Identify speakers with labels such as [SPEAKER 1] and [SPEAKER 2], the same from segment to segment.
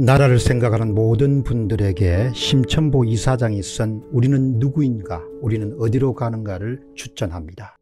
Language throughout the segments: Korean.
[SPEAKER 1] 나라를 생각하는 모든 분들에게 심천보 이사장이 쓴 우리는 누구인가 우리는 어디로 가는가를 추천합니다.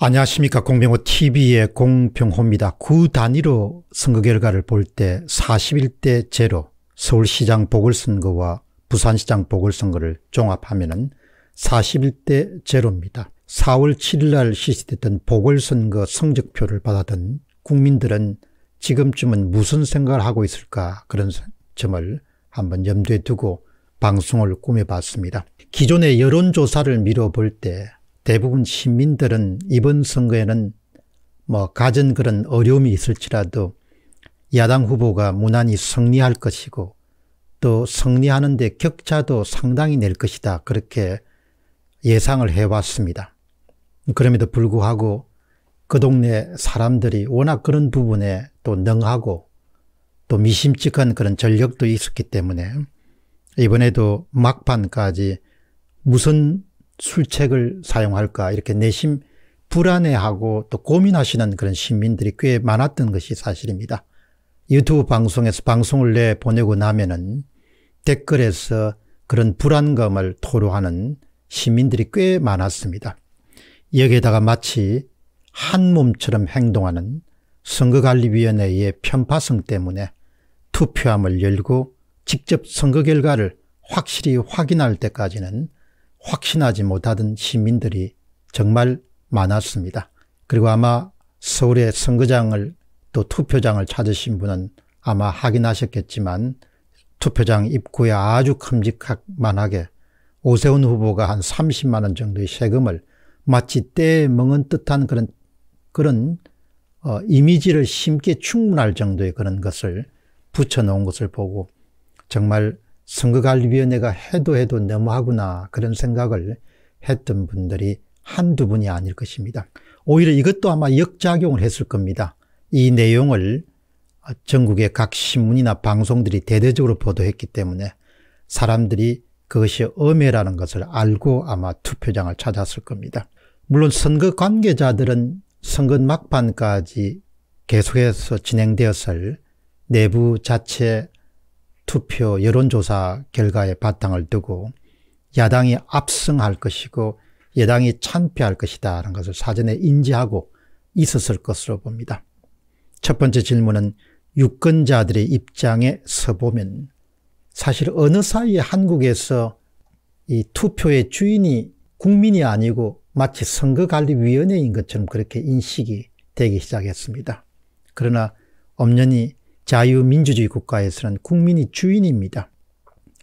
[SPEAKER 1] 안녕하십니까 공병호TV의 공병호입니다. 구 단위로 선거 결과를 볼 때 41대 제로 서울시장 보궐선거와 부산시장 보궐선거를 종합하면 은 41대 제로입니다. 4월 7일 날 실시됐던 보궐선거 성적표를 받았던 국민들은 지금쯤은 무슨 생각을 하고 있을까 그런 점을 한번 염두에 두고 방송을 꾸며봤습니다. 기존의 여론조사를 미뤄볼 때 대부분 시민들은 이번 선거에는 뭐 가진 그런 어려움이 있을지라도 야당 후보가 무난히 승리할 것이고 또 승리하는 데 격차도 상당히 낼 것이다 그렇게 예상을 해왔습니다. 그럼에도 불구하고 그 동네 사람들이 워낙 그런 부분에 또 능하고 또 미심직한 그런 전력도 있었기 때문에 이번에도 막판까지 무슨 술책을 사용할까 이렇게 내심 불안해하고 또 고민하시는 그런 시민들이 꽤 많았던 것이 사실입니다. 유튜브 방송에서 방송을 내보내고 나면은 댓글에서 그런 불안감을 토로하는 시민들이 꽤 많았습니다. 여기에다가 마치 한 몸처럼 행동하는 선거관리위원회의 편파성 때문에 투표함을 열고 직접 선거 결과를 확실히 확인할 때까지는 확신하지 못하던 시민들이 정말 많았습니다. 그리고 아마 서울의 선거장을 또 투표장을 찾으신 분은 아마 확인하셨겠지만 투표장 입구에 아주 큼직만하게 오세훈 후보가 한 30만 원 정도의 세금을 마치 때에 은 듯한 그런 그런 어, 이미지를 심기 충분할 정도의 그런 것을 붙여놓은 것을 보고 정말 선거관리위원회가 해도 해도 너무하구나 그런 생각을 했던 분들이 한두 분이 아닐 것입니다. 오히려 이것도 아마 역작용을 했을 겁니다. 이 내용을 전국의 각 신문이나 방송들이 대대적으로 보도했기 때문에 사람들이 그것이 엄해라는 것을 알고 아마 투표장을 찾았을 겁니다. 물론 선거 관계자들은 선거 막판까지 계속해서 진행되었을 내부 자체 투표 여론조사 결과에 바탕을 두고 야당이 압승할 것이고 여당이 참패할 것이다 라는 것을 사전에 인지하고 있었을 것으로 봅니다. 첫 번째 질문은 유권자들의 입장에 서보면 사실 어느 사이에 한국에서 이 투표의 주인이 국민이 아니고 마치 선거관리위원회인 것처럼 그렇게 인식이 되기 시작했습니다. 그러나 엄연히 자유민주주의 국가에서는 국민이 주인입니다.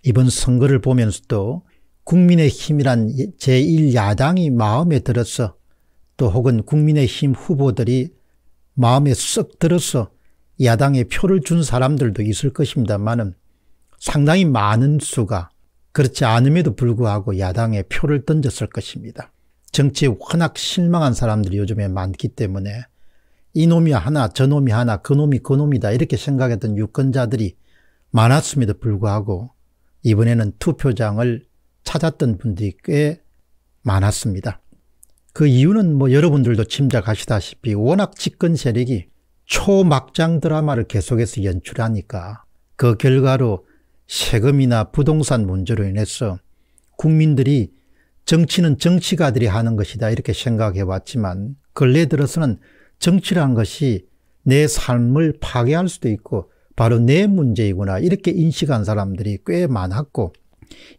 [SPEAKER 1] 이번 선거를 보면서도 국민의힘이란 제1야당이 마음에 들어서 또 혹은 국민의힘 후보들이 마음에 썩 들어서 야당에 표를 준 사람들도 있을 것입니다만 상당히 많은 수가 그렇지 않음에도 불구하고 야당에 표를 던졌을 것입니다. 정치에 워낙 실망한 사람들이 요즘에 많기 때문에 이놈이 하나 저놈이 하나 그놈이 그놈이다 이렇게 생각했던 유권자들이 많았음에도 불구하고 이번에는 투표장을 찾았던 분들이 꽤 많았습니다. 그 이유는 뭐 여러분들도 짐작하시다시피 워낙 집권 세력이 초막장 드라마를 계속해서 연출하니까 그 결과로 세금이나 부동산 문제로 인해서 국민들이 정치는 정치가들이 하는 것이다 이렇게 생각해 왔지만 근래 들어서는 정치란 것이 내 삶을 파괴할 수도 있고 바로 내 문제이구나 이렇게 인식한 사람들이 꽤 많았고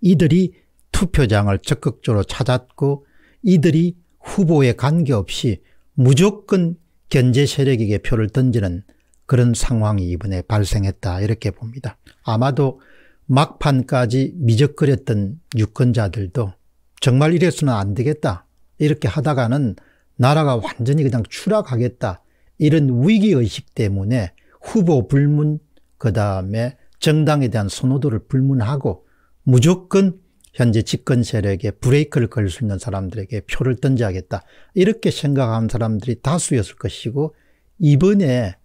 [SPEAKER 1] 이들이 투표장을 적극적으로 찾았고 이들이 후보에 관계없이 무조건 견제 세력에게 표를 던지는 그런 상황이 이번에 발생했다 이렇게 봅니다. 아마도 막판까지 미적거렸던 유권자들도 정말 이래서는 안 되겠다 이렇게 하다가는 나라가 완전히 그냥 추락하겠다 이런 위기의식 때문에 후보 불문 그 다음에 정당에 대한 선호도를 불문하고 무조건 현재 집권 세력에 브레이크를 걸 수 있는 사람들에게 표를 던져야겠다. 이렇게 생각한 사람들이 다수였을 것이고 이번에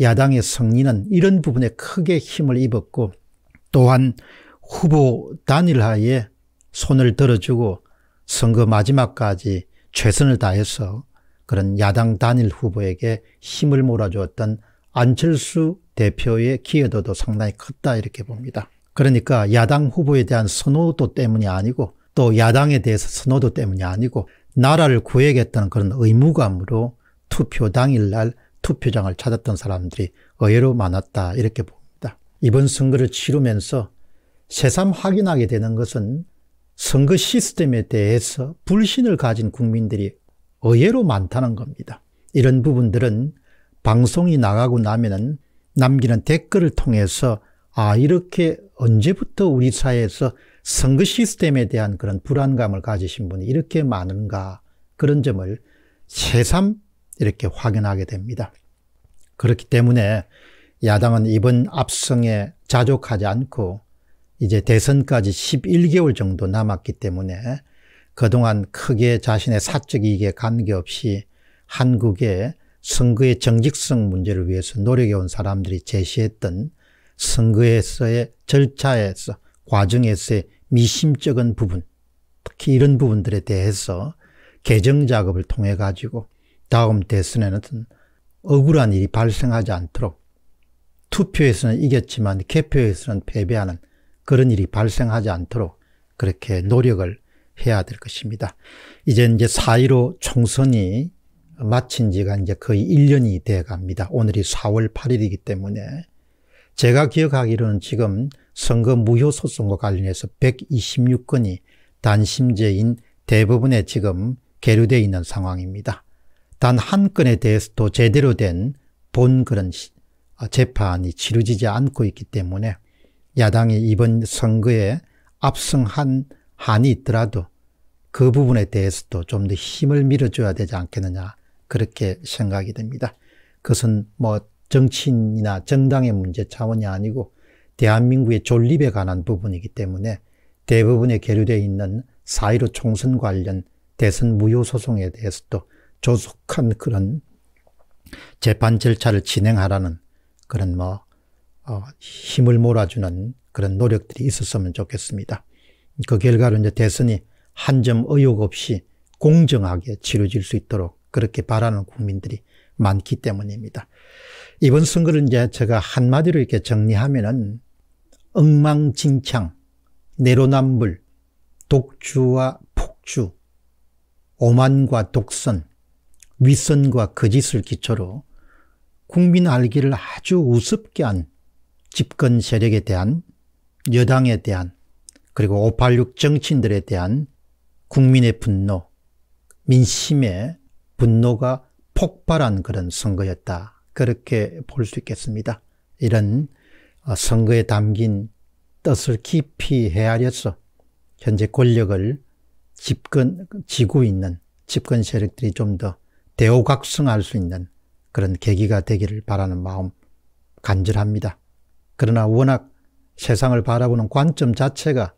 [SPEAKER 1] 야당의 승리는 이런 부분에 크게 힘을 입었고 또한 후보 단일화에 손을 들어주고 선거 마지막까지 최선을 다해서 그런 야당 단일 후보에게 힘을 몰아주었던 안철수 대표의 기여도도 상당히 컸다 이렇게 봅니다. 그러니까 야당 후보에 대한 선호도 때문이 아니고 또 야당에 대해서 선호도 때문이 아니고 나라를 구해야겠다는 그런 의무감으로 투표 당일날 투표장을 찾았던 사람들이 의외로 많았다 이렇게 봅니다. 이번 선거를 치르면서 새삼 확인하게 되는 것은 선거 시스템에 대해서 불신을 가진 국민들이 의외로 많다는 겁니다. 이런 부분들은 방송이 나가고 나면은 남기는 댓글을 통해서 아 이렇게 언제부터 우리 사회에서 선거 시스템에 대한 그런 불안감을 가지신 분이 이렇게 많은가 그런 점을 새삼 이렇게 확인하게 됩니다. 그렇기 때문에 야당은 이번 압승에 자족하지 않고 이제 대선까지 11개월 정도 남았기 때문에 그동안 크게 자신의 사적 이익에 관계없이 한국의 선거의 정직성 문제를 위해서 노력해온 사람들이 제시했던 선거에서의 절차에서 과정에서의 미심쩍은 부분 특히 이런 부분들에 대해서 개정 작업을 통해 가지고 다음 대선에는 억울한 일이 발생하지 않도록 투표에서는 이겼지만 개표에서는 패배하는 그런 일이 발생하지 않도록 그렇게 노력을 해야 될 것입니다. 이제 이제 4.15 총선이 마친 지가 이제 거의 1년이 돼 갑니다. 오늘이 4월 8일이기 때문에 제가 기억하기로는 지금 선거 무효 소송과 관련해서 126건이 단심제인 대부분에 지금 계류되어 있는 상황입니다. 단 한 건에 대해서도 제대로 된 본 그런 아, 재판이 치러지지 않고 있기 때문에 야당이 이번 선거에 압승한 한이 있더라도 그 부분에 대해서도 좀 더 힘을 밀어줘야 되지 않겠느냐 그렇게 생각이 됩니다. 그것은 뭐 정치인이나 정당의 문제 차원이 아니고 대한민국의 존립에 관한 부분이기 때문에 대부분에 계류되어 있는 사1 5 총선 관련 대선 무효 소송에 대해서도 조속한 그런 재판 절차를 진행하라는 그런 뭐 어, 힘을 몰아주는 그런 노력들이 있었으면 좋겠습니다. 그 결과로 이제 대선이 한 점 의혹 없이 공정하게 치러질 수 있도록 그렇게 바라는 국민들이 많기 때문입니다. 이번 선거를 이제 제가 한마디로 이렇게 정리하면은 엉망진창, 내로남불, 독주와 폭주, 오만과 독선, 윗선과 거짓을 기초로 국민 알기를 아주 우습게 한 집권 세력에 대한 여당에 대한 그리고 586 정치인들에 대한 국민의 분노, 민심의 분노가 폭발한 그런 선거였다. 그렇게 볼 수 있겠습니다. 이런 어, 선거에 담긴 뜻을 깊이 헤아려서 현재 권력을 집권, 지고 있는 집권 세력들이 좀 더 대오각성할 수 있는 그런 계기가 되기를 바라는 마음 간절합니다. 그러나 워낙 세상을 바라보는 관점 자체가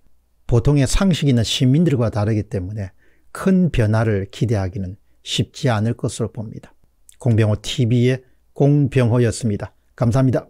[SPEAKER 1] 보통의 상식 있는 시민들과 다르기 때문에 큰 변화를 기대하기는 쉽지 않을 것으로 봅니다. 공병호 TV의 공병호였습니다. 감사합니다.